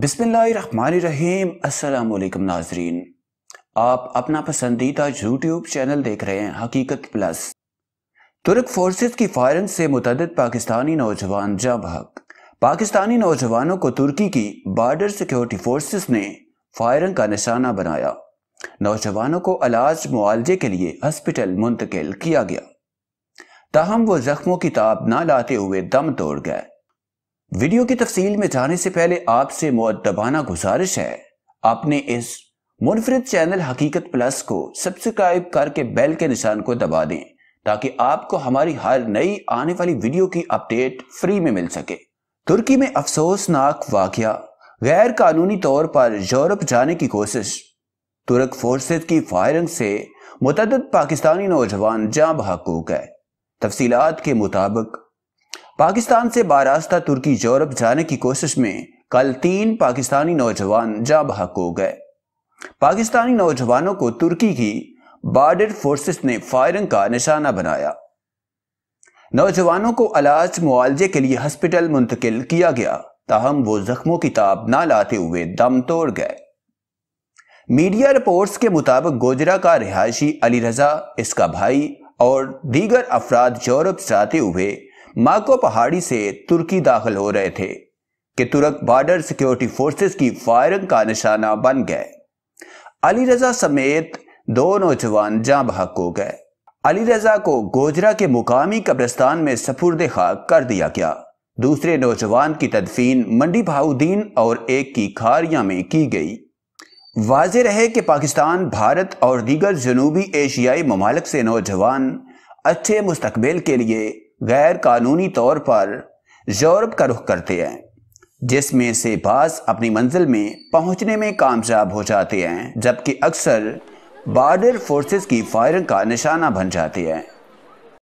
बिस्मिल्लाहिर्रहमानिर्रहीम अस्सलाम नाजरीन आप अपना पसंदीदा यूट्यूब चैनल देख रहे हैं हकीकत प्लस तुर्क फोर्सेस की फायरिंग से मुतद पाकिस्तानी नौजवान जा भाग पाकिस्तानी नौजवानों को तुर्की की बॉर्डर सिक्योरिटी फोर्सेस ने फायरिंग का निशाना बनाया नौजवानों को अलाज मुआवजे के लिए हॉस्पिटल मुंतकिल किया गया ताहम वो जख्मों की ताब ना लाते हुए दम तोड़ गए वीडियो की तफसील में जाने से पहले आपसे मुद्दबाना गुजारिश है आपने इस मुनफरद चैनल हकीकत प्लस को सब्सक्राइब करके बेल के निशान को दबा दें ताकि आपको हमारी हर नई आने वाली वीडियो की अपडेट फ्री में मिल सके तुर्की में अफसोसनाक वाक्य गैर कानूनी तौर पर यूरोप जाने की कोशिश तुर्क फोर्सेज की फायरिंग से मुतद पाकिस्तानी नौजवान जाँ बहकूक है तफसीत के मुताबिक पाकिस्तान से बारास्ता तुर्की यूरोप जाने की कोशिश में कल तीन पाकिस्तानी नौजवान जा बहक हो गए पाकिस्तानी नौजवानों को तुर्की की बॉर्डर फोर्सेस ने फायरिंग का निशाना बनाया नौजवानों को इलाज मुआवजे के लिए हॉस्पिटल मुंतकिल किया गया ताहम वो जख्मों की ताब ना लाते हुए दम तोड़ गए मीडिया रिपोर्ट्स के मुताबिक गोजरा का रिहायशी अली रजा इसका भाई और दीगर अफराद यूरोप जाते हुए माको पहाड़ी से तुर्की दाखिल हो रहे थे कि तुर्क बॉर्डर सिक्योरिटी फोर्सेस की फायरिंग का निशाना बन गए अली रजा समेत दो नौजवान जहां बहक हो गए अली रजा को गोजरा के मुकामी कब्रिस्तान में सपुर्द खाक कर दिया गया दूसरे नौजवान की तदफीन मंडी बहाउद्दीन और एक की खारिया में की गई वाज रहे कि पाकिस्तान भारत और दीगर जनूबी एशियाई ममालक से नौजवान अच्छे मुस्तबिल के लिए गैर कानूनी तौर पर यूरोप का रुख करते हैं जिसमें से बास अपनी मंजिल में पहुंचने में कामयाब हो जाते हैं जबकि अक्सर बॉर्डर फोर्सेस की फायरिंग का निशाना बन जाते हैं